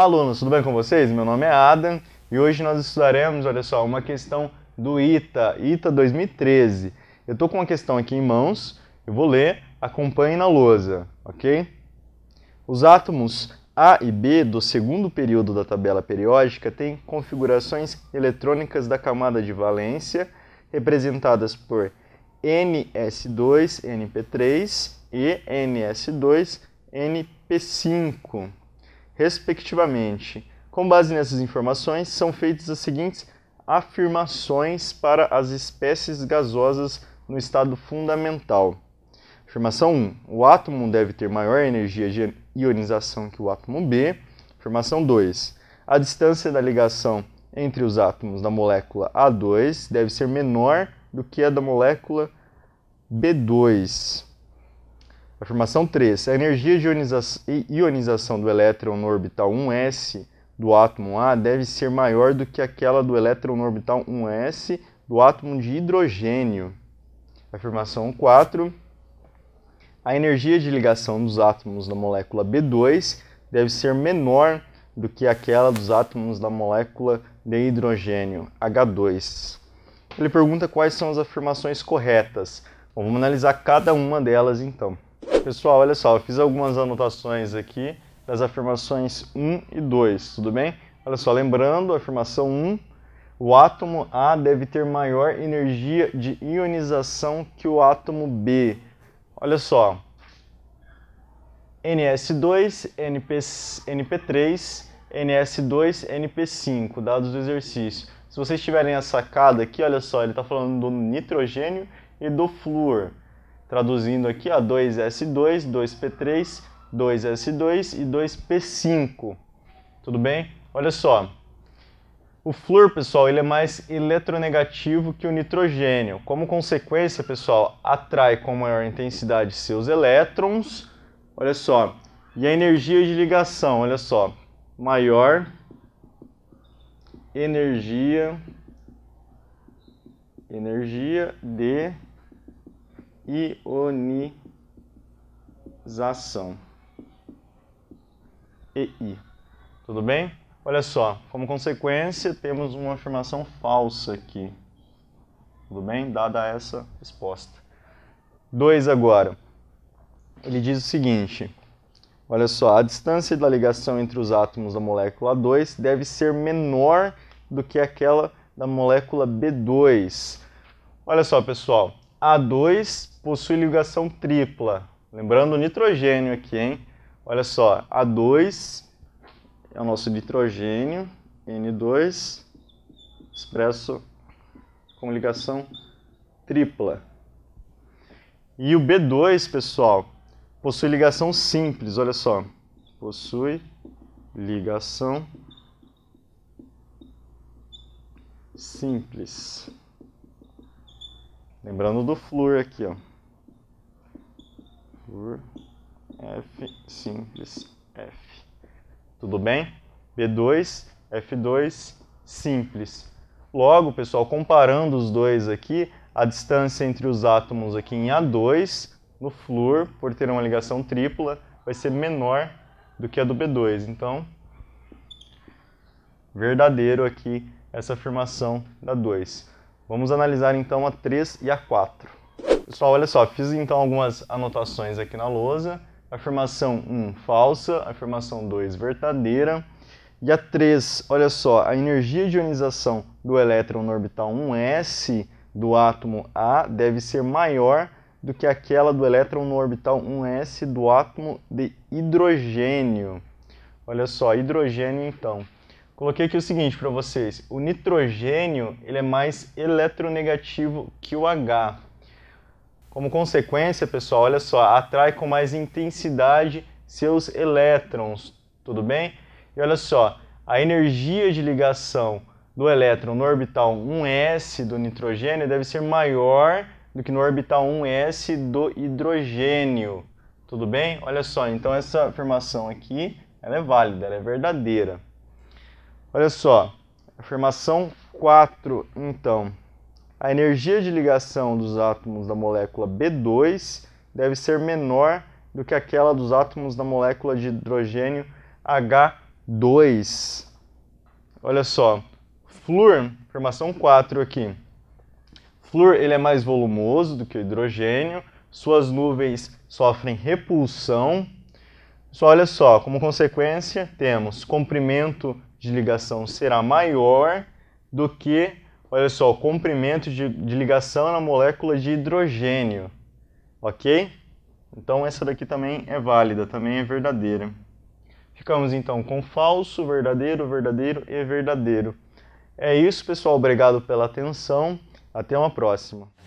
Olá, alunos, tudo bem com vocês? Meu nome é Adam e hoje nós estudaremos, olha só, uma questão do ITA, ITA 2013. Eu estou com uma questão aqui em mãos, eu vou ler, acompanhe na lousa, ok? Os átomos A e B do segundo período da tabela periódica têm configurações eletrônicas da camada de valência, representadas por NS2, NP3 e NS2, NP5 respectivamente. Com base nessas informações, são feitas as seguintes afirmações para as espécies gasosas no estado fundamental. Afirmação 1. O átomo deve ter maior energia de ionização que o átomo B. Afirmação 2. A distância da ligação entre os átomos da molécula A2 deve ser menor do que a da molécula B2. Afirmação 3. A energia de ionização do elétron no orbital 1s do átomo A deve ser maior do que aquela do elétron no orbital 1s do átomo de hidrogênio. Afirmação 4. A energia de ligação dos átomos da molécula B2 deve ser menor do que aquela dos átomos da molécula de hidrogênio, H2. Ele pergunta quais são as afirmações corretas. Vamos analisar cada uma delas então. Pessoal, olha só, eu fiz algumas anotações aqui das afirmações 1 e 2, tudo bem? Olha só, lembrando, afirmação 1, o átomo A deve ter maior energia de ionização que o átomo B. Olha só, NS2, NP, NP3, NS2, NP5, dados do exercício. Se vocês tiverem a sacada aqui, olha só, ele está falando do nitrogênio e do flúor. Traduzindo aqui, ó, 2S2, 2P3, 2S2 e 2P5. Tudo bem? Olha só. O flúor, pessoal, ele é mais eletronegativo que o nitrogênio. Como consequência, pessoal, atrai com maior intensidade seus elétrons. Olha só. E a energia de ligação, olha só. Maior energia energia de ionização. EI. Tudo bem? Olha só, como consequência, temos uma afirmação falsa aqui. Tudo bem? Dada essa resposta. 2 agora. Ele diz o seguinte: Olha só, a distância da ligação entre os átomos da molécula 2 deve ser menor do que aquela da molécula B2. Olha só, pessoal, a2 possui ligação tripla. Lembrando o nitrogênio aqui, hein? Olha só, A2 é o nosso nitrogênio, N2, expresso com ligação tripla. E o B2, pessoal, possui ligação simples, olha só. Possui ligação simples. Lembrando do flúor aqui, ó. F simples F. Tudo bem? B2, F2 simples. Logo, pessoal, comparando os dois aqui, a distância entre os átomos aqui em A2 no flúor, por ter uma ligação tripla, vai ser menor do que a do B2. Então, verdadeiro aqui essa afirmação da 2. Vamos analisar então a 3 e a 4. Pessoal, olha só, fiz então algumas anotações aqui na lousa. Afirmação 1, falsa. Afirmação 2, verdadeira. E a 3, olha só, a energia de ionização do elétron no orbital 1s do átomo A deve ser maior do que aquela do elétron no orbital 1s do átomo de hidrogênio. Olha só, hidrogênio então. Coloquei aqui o seguinte para vocês: o nitrogênio ele é mais eletronegativo que o H. Como consequência, pessoal, olha só, atrai com mais intensidade seus elétrons, tudo bem? E olha só, a energia de ligação do elétron no orbital 1s do nitrogênio deve ser maior do que no orbital 1s do hidrogênio. Tudo bem? Olha só, então essa afirmação aqui, ela é válida, ela é verdadeira. Olha só, afirmação 4, então. A energia de ligação dos átomos da molécula B2 deve ser menor do que aquela dos átomos da molécula de hidrogênio H2. Olha só, flúor, afirmação 4 aqui. Flúor ele é mais volumoso do que o hidrogênio, suas nuvens sofrem repulsão só olha só, como consequência, temos comprimento de ligação será maior do que, olha só, o comprimento de, de ligação na molécula de hidrogênio. Ok? Então essa daqui também é válida, também é verdadeira. Ficamos então com falso, verdadeiro, verdadeiro e verdadeiro. É isso, pessoal. Obrigado pela atenção. Até uma próxima.